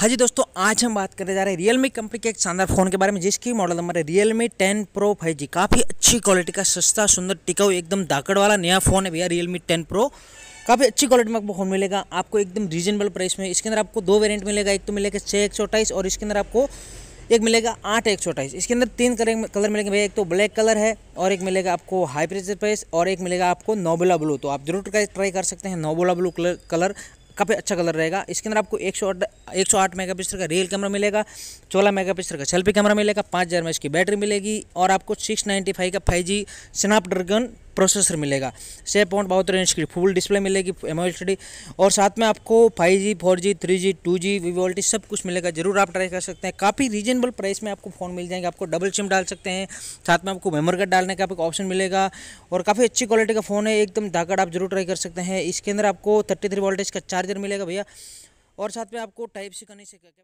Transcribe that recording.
हाँ जी दोस्तों आज हम बात करने जा रहे हैं रियलमी कंपनी के एक शानदार फ़ोन के बारे में जिसकी मॉडल नंबर है Realme ten pro five G काफ़ी अच्छी क्वालिटी का सस्ता सुंदर टिकाऊ एकदम दाकड़ वाला नया फ़ोन है भैया रियलमी टेन प्रो काफ़ी अच्छी क्वालिटी में आपको फ़ोन मिलेगा आपको एकदम रीजनेबल प्राइस में इसके अंदर आपको दो वेरियंट मिलेगा एक तो मिलेगा छः एक और इसके अंदर आपको एक मिलेगा आठ एक सौ इसके अंदर तीन कलर कलर मिलेंगे भैया एक तो ब्लैक कलर है और एक मिलेगा आपको हाई प्रेशर प्राइस और एक मिलेगा आपको नोबेला ब्लू तो आप जरूर ट्राई कर सकते हैं नोबेला ब्लू कलर कलर काफ़ी अच्छा कलर रहेगा इसके अंदर आपको एक सौ आठ एक सौ आठ मेगा पिक्सल का रियल कैमरा मिलेगा सोलह मेगा पिक्सल का सेल्फी कैमरा मिलेगा पाँच हज़ार एच की बैटरी मिलेगी और आपको सिक्स नाइन्टी फाइव का फाइव जी स्नैपड्रैगन प्रोसेसर मिलेगा छः पॉइंट बहुत रेंज की फुल डिस्प्ले मिलेगी एम और साथ में आपको five G four G three G two G VoLTE सब कुछ मिलेगा ज़रूर आप ट्राई कर सकते हैं काफ़ी रीजनेबल प्राइस में आपको फ़ोन मिल जाएंगे आपको डबल सिम डाल सकते हैं साथ में आपको मेमोरी कार्ड डालने का आपको ऑप्शन मिलेगा और काफ़ी अच्छी क्वालिटी का फ़ोन है एकदम धाकड़ आप जरूर ट्राई कर सकते हैं इसके अंदर आपको थर्टी थ्री वोल्टेज का चार्जर मिलेगा भैया और साथ में आपको टाइप सी करने से